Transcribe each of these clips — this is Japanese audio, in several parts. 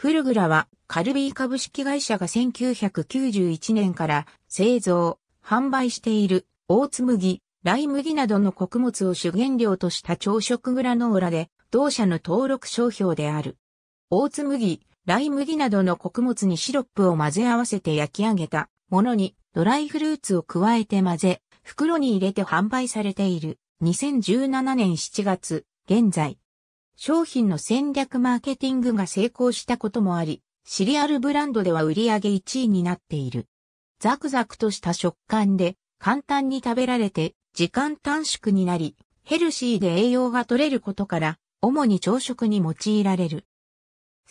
フルグラはカルビー株式会社が1991年から製造、販売している大津麦、ライ麦などの穀物を主原料とした朝食グラノーラで同社の登録商標である。大津麦、ライ麦などの穀物にシロップを混ぜ合わせて焼き上げたものにドライフルーツを加えて混ぜ、袋に入れて販売されている。2017年7月、現在、商品の戦略マーケティングが成功したこともあり、シリアルブランドでは売り上げ1位になっている。ザクザクとした食感で簡単に食べられて時間短縮になり、ヘルシーで栄養が取れることから、主に朝食に用いられる。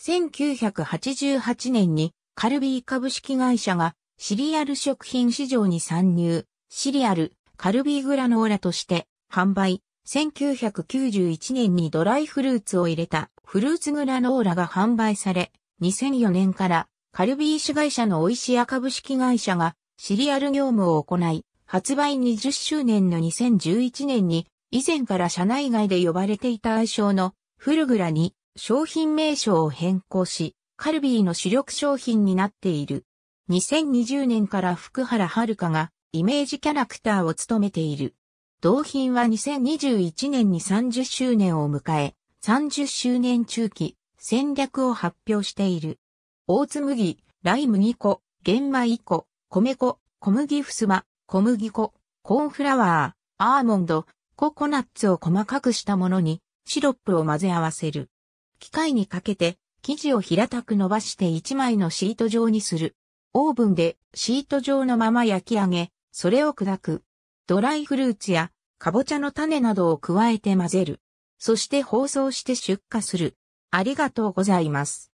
1988年にカルビー株式会社がシリアル食品市場に参入、シリアル、カルビーグラノーラとして販売、1991年にドライフルーツを入れたフルーツグラノーラが販売され、2004年からカルビー種会社のオイシア株式会社がシリアル業務を行い、発売20周年の2011年に以前から社内外で呼ばれていた愛称のフルグラに商品名称を変更し、カルビーの主力商品になっている。2020年から福原遥がイメージキャラクターを務めている。同品は2021年に30周年を迎え、30周年中期、戦略を発表している。大津麦、ライ麦粉、玄米粉、米粉、小麦ふすま、小麦粉、コーンフラワー、アーモンド、ココナッツを細かくしたものに、シロップを混ぜ合わせる。機械にかけて、生地を平たく伸ばして1枚のシート状にする。オーブンでシート状のまま焼き上げ、それを砕く。ドライフルーツやかぼちゃの種などを加えて混ぜる。そして包装して出荷する。ありがとうございます。